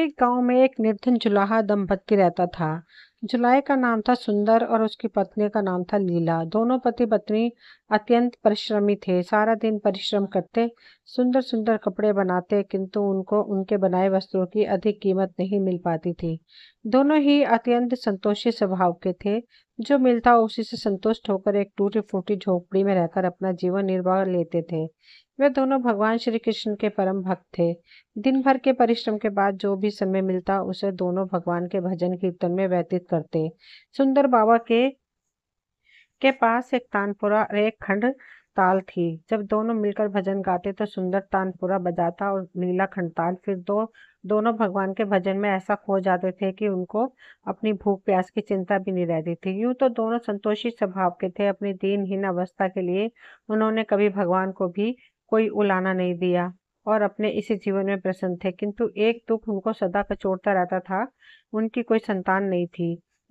एक गांव में एक निर्धन जुलाहा दंपत्ति रहता था जुलाहे का नाम था सुंदर और उसकी पत्नी का नाम था लीला दोनों पति पत्नी अत्यंत परिश्रमी थे सारा दिन परिश्रम करते सुंदर सुंदर कपड़े बनाते किंतु उनको उनके बनाए वस्त्रों की अधिक कीमत नहीं मिल पाती थी दोनों ही अत्यंत संतोषी स्वभाव के थे जो मिलता उसी से संतुष्ट होकर एक टूटी फूटी झोपड़ी में रहकर अपना जीवन निर्वाह लेते थे वे दोनों भगवान श्री कृष्ण के परम भक्त थे दिन भर के परिश्रम के बाद जो भी समय मिलता उसे दोनों भगवान के भजन कीर्तन में व्यतीत करते सुंदर बाबा के के पास एक तानपुरा और एक खंड ताल थी जब दोनों मिलकर भजन गाते तो सुंदर तानपुरा बजाता और नीला ताल फिर दो दोनों भगवान के भजन में ऐसा खो जाते थे कि उनको अपनी भूख प्यास की चिंता भी नहीं रहती थी यूं तो दोनों संतोषी स्वभाव के थे अपनी दीनहीन अवस्था के लिए उन्होंने कभी भगवान को भी कोई उलाना नहीं दिया और अपने इसी जीवन में प्रसन्न थे किंतु एक दुख उनको सदा कचोड़ता रहता था उनकी कोई संतान नहीं थी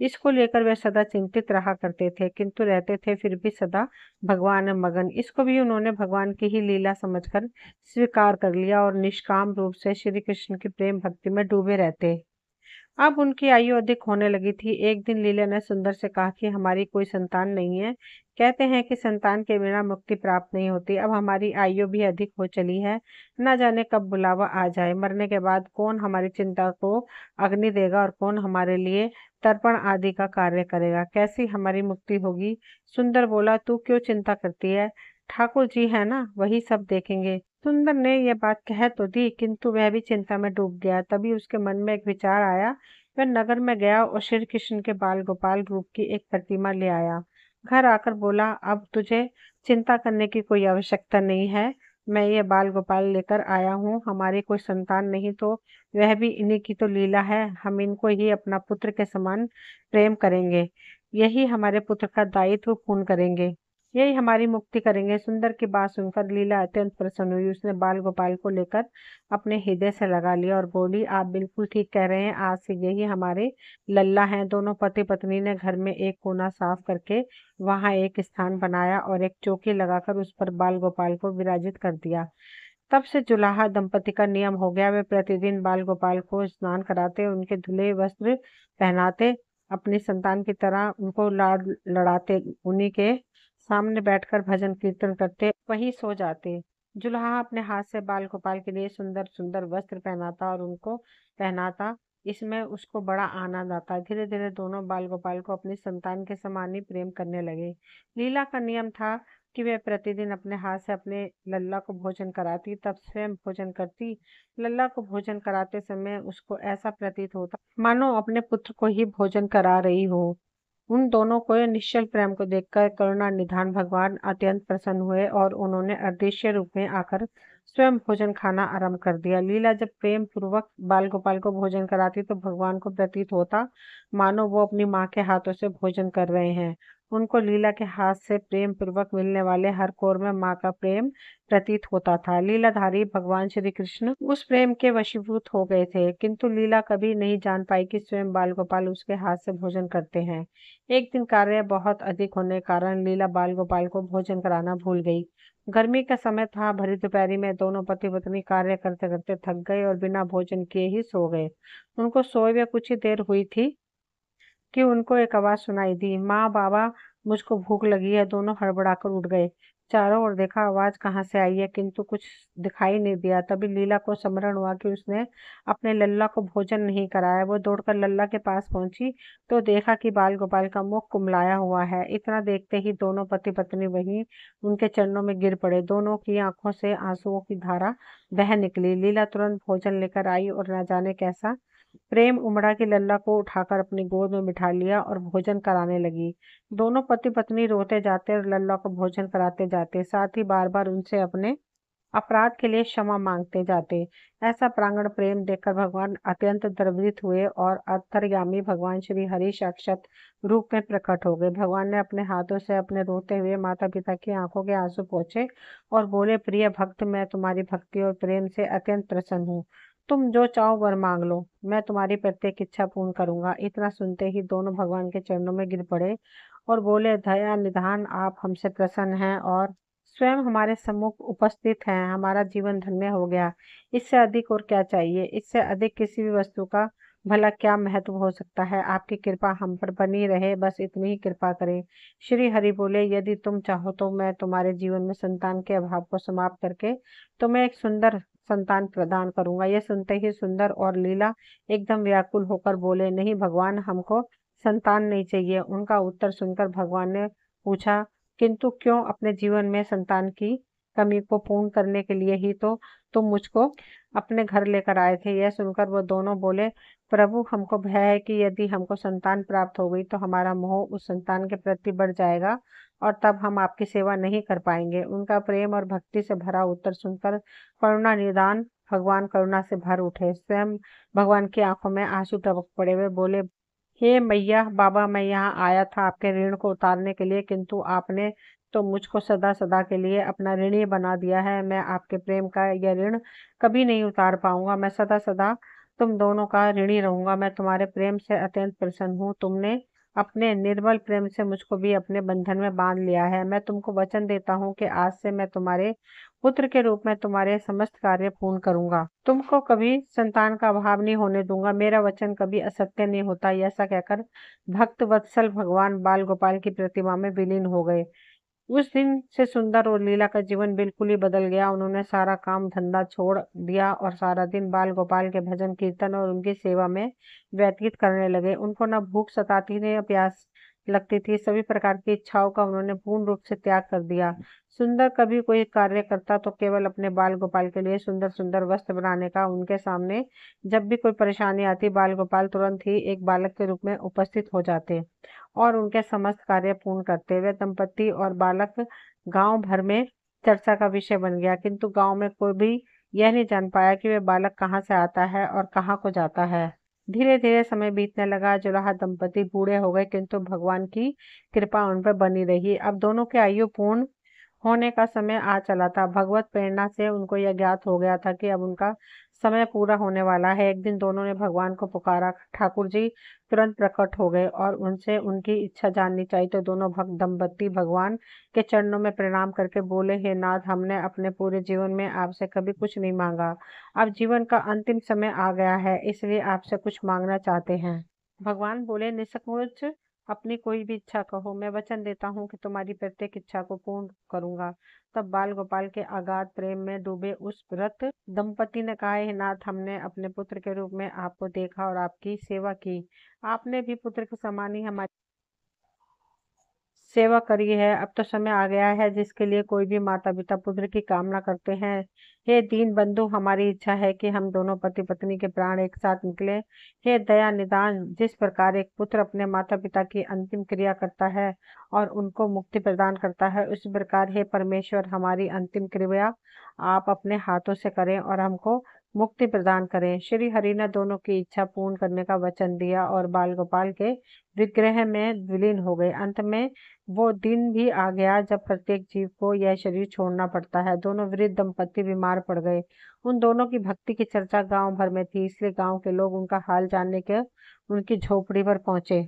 इसको लेकर वे सदा चिंतित रहा करते थे किंतु रहते थे फिर भी सदा भगवान मगन इसको भी उन्होंने भगवान की ही लीला समझकर स्वीकार कर लिया और निष्काम रूप से श्री कृष्ण की प्रेम भक्ति में डूबे रहते अब उनकी आयु अधिक होने लगी थी एक दिन लीला ने सुंदर से कहा कि हमारी कोई संतान नहीं है कहते हैं कि संतान के बिना मुक्ति प्राप्त नहीं होती अब हमारी आयु भी अधिक हो चली है न जाने कब बुलावा आ जाए मरने के बाद कौन हमारी चिंता को अग्नि देगा और कौन हमारे लिए तर्पण आदि का कार्य करेगा कैसी हमारी मुक्ति होगी सुंदर बोला तू क्यों चिंता करती है ठाकुर जी है ना वही सब देखेंगे सुंदर ने यह बात कह तो दी किंतु वह भी चिंता में डूब गया तभी उसके मन में एक विचार आया वह नगर में गया और श्री कृष्ण के बाल गोपाल रूप की एक प्रतिमा ले आया घर आकर बोला अब तुझे चिंता करने की कोई आवश्यकता नहीं है मैं ये बाल गोपाल लेकर आया हूँ हमारे कोई संतान नहीं तो वह भी इन्हीं की तो लीला है हम इनको ही अपना पुत्र के समान प्रेम करेंगे यही हमारे पुत्र का दायित्व पूर्ण करेंगे यही हमारी मुक्ति करेंगे सुंदर की बात सुनकर लीला अत्यंत प्रसन्न हुई उसने बाल गोपाल को लेकर अपने हृदय से लगा लिया और बोली आप बिल्कुल ठीक कह रहे हैं आज से यही हमारे लल्ला हैं दोनों पति पत्नी ने घर में एक कोना साफ करके वहां एक स्थान बनाया और एक चौकी लगाकर उस पर बाल गोपाल को विराजित कर दिया तब से जुलाहा दंपति का नियम हो गया वे प्रतिदिन बाल गोपाल को स्नान कराते उनके धुले वस्त्र पहनाते अपने संतान की तरह उनको लाड लड़ाते उन्हीं के सामने बैठकर भजन कीर्तन करते वहीं सो जाते जुल्हा अपने हाथ से बाल गोपाल के लिए सुंदर सुंदर वस्त्र पहनाता और उनको पहनाता इसमें उसको बड़ा आनंद आता धीरे धीरे दोनों बाल गोपाल को अपनी संतान के समान ही प्रेम करने लगे लीला का नियम था कि वे प्रतिदिन अपने हाथ से अपने लल्ला को भोजन कराती तब स्वयं भोजन करती लल्ला को भोजन कराते समय उसको ऐसा प्रतीत होता मानो अपने पुत्र को ही भोजन करा रही हो उन दोनों को निश्चल प्रेम को देखकर करुणा निधान भगवान अत्यंत प्रसन्न हुए और उन्होंने अदृश्य रूप में आकर स्वयं भोजन खाना आरंभ कर दिया लीला जब प्रेम पूर्वक बाल गोपाल को भोजन कराती तो भगवान को प्रतीत होता मानो वो अपनी माँ के हाथों से भोजन कर रहे हैं उनको लीला के हाथ से प्रेम पूर्वक मिलने वाले हर कोर में माँ का प्रेम प्रतीत होता था लीलाधारी भगवान श्री कृष्ण उस प्रेम के वशीभूत हो गए थे किंतु लीला कभी नहीं जान पाई कि स्वयं बाल गोपाल उसके हाथ से भोजन करते हैं एक दिन कार्य बहुत अधिक होने के कारण लीला बाल गोपाल को भोजन कराना भूल गई गर्मी का समय था भरी दोपहरी में दोनों पति पत्नी कार्य करते करते थक गए और बिना भोजन किए ही सो गए उनको सोए हुए कुछ ही देर हुई थी कि उनको एक आवाज़ सुनाई दी माँ बाबा मुझको भूख लगी है दोनों हड़बड़ाकर उठ गए चारों ओर देखा आवाज़ कहाँ से आई है किंतु कुछ दिखाई नहीं दिया तभी लीला को स्मरण हुआ कि उसने अपने लल्ला को भोजन नहीं कराया वो दौड़कर लल्ला के पास पहुंची तो देखा कि बाल गोपाल का मुख कुमलाया हुआ है इतना देखते ही दोनों पति पत्नी वहीं उनके चरणों में गिर पड़े दोनों की आंखों से आंसुओं की धारा वह निकली लीला तुरंत भोजन लेकर आई और न जाने कैसा प्रेम उमड़ा की लल्ला को उठाकर अपनी गोद में बिठा लिया और भोजन कराने लगी दोनों पति पत्नी रोते जाते और लल्ला को भोजन कराते जाते साथ ही बार बार उनसे अपने अपराध के लिए क्षमा मांगते जाते ऐसा प्रांगण प्रेम देखकर भगवान अत्यंत द्रवित हुए और अंतर्यामी भगवान श्री हरि साक्षत रूप में प्रकट हो गए भगवान ने अपने हाथों से अपने रोते हुए माता पिता की आंखों के आंसू पहुंचे और बोले प्रिय भक्त मैं तुम्हारी भक्ति और प्रेम से अत्यंत प्रसन्न हूँ तुम जो चाहो वर मांग लो मैं तुम्हारी प्रत्येक इच्छा पूर्ण करूंगा इतना सुनते ही दोनों भगवान के चरणों में गिर पड़े और बोले दया निधान आप हमसे प्रसन्न हैं और स्वयं हमारे सम्मुख उपस्थित हैं हमारा जीवन धन्य हो गया इससे अधिक और क्या चाहिए इससे अधिक किसी भी वस्तु का भला क्या महत्व हो सकता है आपकी कृपा हम पर बनी रहे बस इतनी ही कृपा करें श्री हरि बोले यदि तुम चाहो तो मैं तुम्हारे जीवन में संतान के अभाव को समाप्त करके तुम्हें एक सुंदर संतान प्रदान करूंगा यह सुनते ही सुंदर और लीला एकदम व्याकुल होकर बोले नहीं भगवान हमको संतान नहीं चाहिए उनका उत्तर सुनकर भगवान ने पूछा किंतु क्यों अपने जीवन में संतान की कमी को पूर्ण करने के लिए ही तो तुम मुझको अपने घर लेकर आए थे यह सुनकर वह दोनों बोले प्रभु हमको भय है कि यदि हमको संतान प्राप्त हो गई तो हमारा मोह उस संतान के प्रति बढ़ जाएगा और तब हम आपकी सेवा नहीं कर पाएंगे उनका प्रेम और भक्ति से भरा उत्तर सुनकर करुणा निदान भगवान करुणा से भर उठे स्वयं भगवान की आंखों में आंसू टपक पड़े हुए बोले हे मैया बाबा मैं यहाँ आया था आपके ऋण को उतारने के लिए किंतु आपने तो मुझको सदा सदा के लिए अपना ऋणी बना दिया है मैं आपके प्रेम का यह ऋण कभी नहीं उतार पाऊंगा मैं सदा सदा तुम दोनों का ऋणी रहूंगा मैं तुम्हारे प्रेम से अत्यंत प्रसन्न हूँ तुमने अपने निर्मल प्रेम से मुझको भी अपने बंधन में बांध लिया है मैं तुमको वचन देता हूँ कि आज से मैं तुम्हारे पुत्र के रूप में तुम्हारे समस्त कार्य पूर्ण करूंगा तुमको कभी संतान का अभाव नहीं होने दूंगा मेरा वचन कभी असत्य नहीं होता ऐसा कहकर भक्त वत्सल भगवान बाल गोपाल की प्रतिमा में विलीन हो गए उस दिन से सुंदर और लीला का जीवन बिल्कुल ही बदल गया उन्होंने सारा काम धंधा छोड़ दिया और सारा दिन बाल गोपाल के भजन कीर्तन और उनकी सेवा में व्यतीत करने लगे उनको न भूख सताती थी न प्यास लगती थी सभी प्रकार की इच्छाओं का उन्होंने पूर्ण रूप से त्याग कर दिया सुंदर कभी कोई कार्य करता तो केवल अपने बाल गोपाल के लिए सुंदर सुंदर वस्त्र बनाने का उनके सामने जब भी कोई परेशानी आती बाल गोपाल तुरंत ही एक बालक के रूप में उपस्थित हो जाते और उनके समस्त कार्य पूर्ण करते वे दंपत्ति और बालक गांव भर में चर्चा का विषय बन गया किंतु गांव में कोई भी यह नहीं जान पाया कि वे बालक कहाँ से आता है और कहाँ को जाता है धीरे धीरे समय बीतने लगा जुलाहा दंपति बूढ़े हो गए किंतु भगवान की कृपा उन पर बनी रही अब दोनों के आयु पूर्ण होने का समय आ चला था भगवत प्रेरणा से उनको यह ज्ञात हो गया था कि अब उनका समय पूरा होने वाला है एक दिन दोनों ने भगवान को पुकारा ठाकुर जी तुरंत प्रकट हो गए और उनसे उनकी इच्छा जाननी चाहिए तो दोनों भक्त दंपत्ति भगवान के चरणों में प्रणाम करके बोले हे नाथ हमने अपने पूरे जीवन में आपसे कभी कुछ नहीं मांगा अब जीवन का अंतिम समय आ गया है इसलिए आपसे कुछ मांगना चाहते हैं भगवान बोले निस्कुच अपनी कोई भी इच्छा कहो मैं वचन देता हूँ कि तुम्हारी प्रत्येक इच्छा को पूर्ण करूंगा तब बाल गोपाल के आगाध प्रेम में डूबे उस व्रत दंपति ने कहा हे नाथ हमने अपने पुत्र के रूप में आपको देखा और आपकी सेवा की आपने भी पुत्र के समान ही हमारी सेवा करी है अब तो समय आ गया है जिसके लिए कोई भी माता पिता पुत्र की कामना करते हैं हे दीन बंधु हमारी इच्छा है कि हम दोनों पति पत्नी के प्राण एक साथ निकले हे दया निदान जिस प्रकार एक पुत्र अपने माता पिता की अंतिम क्रिया करता है और उनको मुक्ति प्रदान करता है उस प्रकार हे परमेश्वर हमारी अंतिम क्रिया आप अपने हाथों से करें और हमको मुक्ति प्रदान करें श्री हरि ने दोनों की इच्छा पूर्ण करने का वचन दिया और बाल गोपाल के विग्रह में विलीन हो गए अंत में वो दिन भी आ गया जब प्रत्येक जीव को यह शरीर छोड़ना पड़ता है दोनों वृद्ध दंपत्ति बीमार पड़ गए उन दोनों की भक्ति की चर्चा गांव भर में थी इसलिए गांव के लोग उनका हाल जानने के उनकी झोपड़ी पर पहुंचे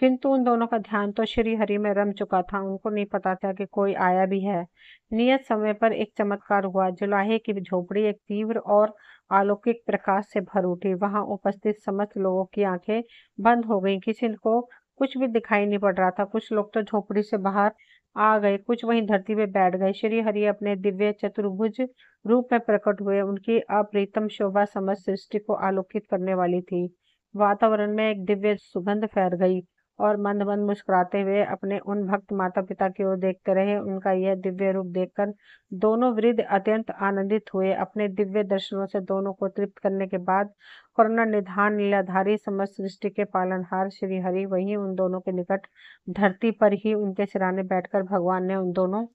किंतु उन दोनों का ध्यान तो श्री हरि में रम चुका था उनको नहीं पता था कि कोई आया भी है नियत समय पर एक चमत्कार हुआ जुलाहे की झोपड़ी एक तीव्र और अलौकिक प्रकाश से भर उठी वहां उपस्थित समस्त लोगों की आंखें बंद हो गईं किसी को कुछ भी दिखाई नहीं पड़ रहा था कुछ लोग तो झोपड़ी से बाहर आ गए कुछ वहीं धरती पर बैठ गए श्री हरि अपने दिव्य चतुर्भुज रूप में प्रकट हुए उनकी अप्रीतम शोभा समस्त सृष्टि को आलोकित करने वाली थी वातावरण में एक दिव्य सुगंध फैल गई और मंद मंद मुस्कुराते हुए अपने उन भक्त माता पिता की ओर देखते रहे उनका यह दिव्य रूप देखकर दोनों वृद्ध अत्यंत आनंदित हुए अपने दिव्य दर्शनों से दोनों को तृप्त करने के बाद करुणा निधान लीलाधारी समस्त सृष्टि के पालनहार श्री हरि वहीं उन दोनों के निकट धरती पर ही उनके सिराने बैठकर भगवान ने उन दोनों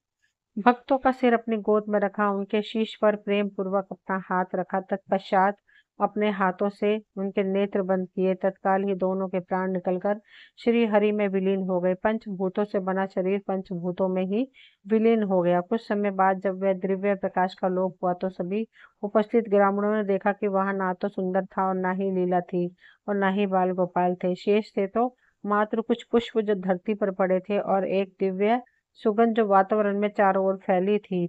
भक्तों का सिर अपनी गोद में रखा उनके शीश पर प्रेम पूर्वक अपना हाथ रखा तत्पश्चात अपने हाथों से उनके नेत्र बंद किए तत्काल ही दोनों के प्राण निकलकर श्री हरि में विलीन हो गए पंचभूतों से बना शरीर पंचभूतों में ही विलीन हो गया कुछ समय बाद जब वह द्रिव्य प्रकाश का लोप हुआ तो सभी उपस्थित ग्रामीणों ने देखा कि वह ना तो सुंदर था और ना ही लीला थी और ना ही बाल गोपाल थे शेष थे तो मात्र कुछ पुष्प जो धरती पर पड़े थे और एक दिव्य सुगंध जो वातावरण में चारों ओर फैली थी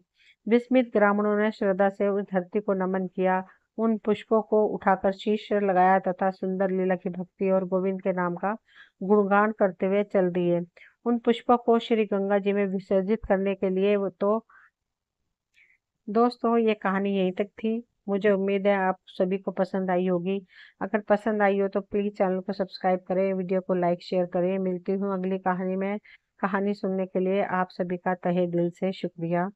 विस्मित ग्रामीणों ने श्रद्धा से उस धरती को नमन किया उन पुष्पों को उठाकर शीश लगाया तथा सुंदर लीला की भक्ति और गोविंद के नाम का गुणगान करते हुए चल दिए उन पुष्पों को श्री गंगा जी में विसर्जित करने के लिए तो दोस्तों ये कहानी यहीं तक थी मुझे उम्मीद है आप सभी को पसंद आई होगी अगर पसंद आई हो तो प्लीज़ चैनल को सब्सक्राइब करें वीडियो को लाइक शेयर करें मिलती हूँ अगली कहानी में कहानी सुनने के लिए आप सभी का तहे दिल से शुक्रिया